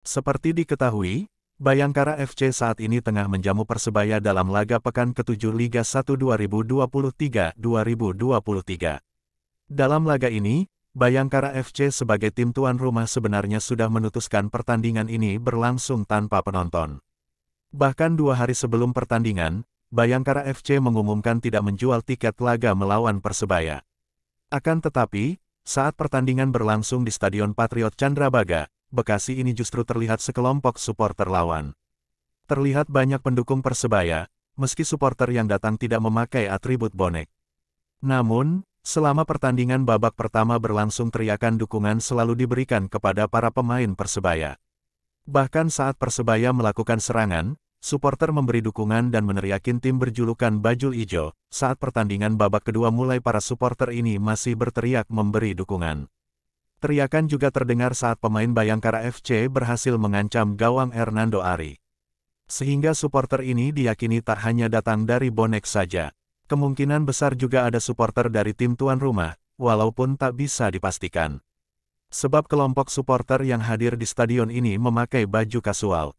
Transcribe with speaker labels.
Speaker 1: Seperti diketahui, Bayangkara FC saat ini tengah menjamu Persebaya dalam laga pekan ke-7 Liga 1 2023-2023. Dalam laga ini, Bayangkara FC sebagai tim tuan rumah sebenarnya sudah menutuskan pertandingan ini berlangsung tanpa penonton. Bahkan dua hari sebelum pertandingan, Bayangkara FC mengumumkan tidak menjual tiket laga melawan Persebaya. Akan tetapi, saat pertandingan berlangsung di Stadion Patriot Candrabaga, Bekasi ini justru terlihat sekelompok supporter lawan. Terlihat banyak pendukung Persebaya, meski supporter yang datang tidak memakai atribut bonek. Namun, selama pertandingan babak pertama berlangsung teriakan dukungan selalu diberikan kepada para pemain Persebaya. Bahkan saat Persebaya melakukan serangan, supporter memberi dukungan dan meneriakin tim berjulukan Bajul Ijo, saat pertandingan babak kedua mulai para supporter ini masih berteriak memberi dukungan. Teriakan juga terdengar saat pemain Bayangkara FC berhasil mengancam gawang Hernando Ari. Sehingga supporter ini diyakini tak hanya datang dari bonek saja. Kemungkinan besar juga ada supporter dari tim tuan rumah, walaupun tak bisa dipastikan. Sebab kelompok supporter yang hadir di stadion ini memakai baju kasual.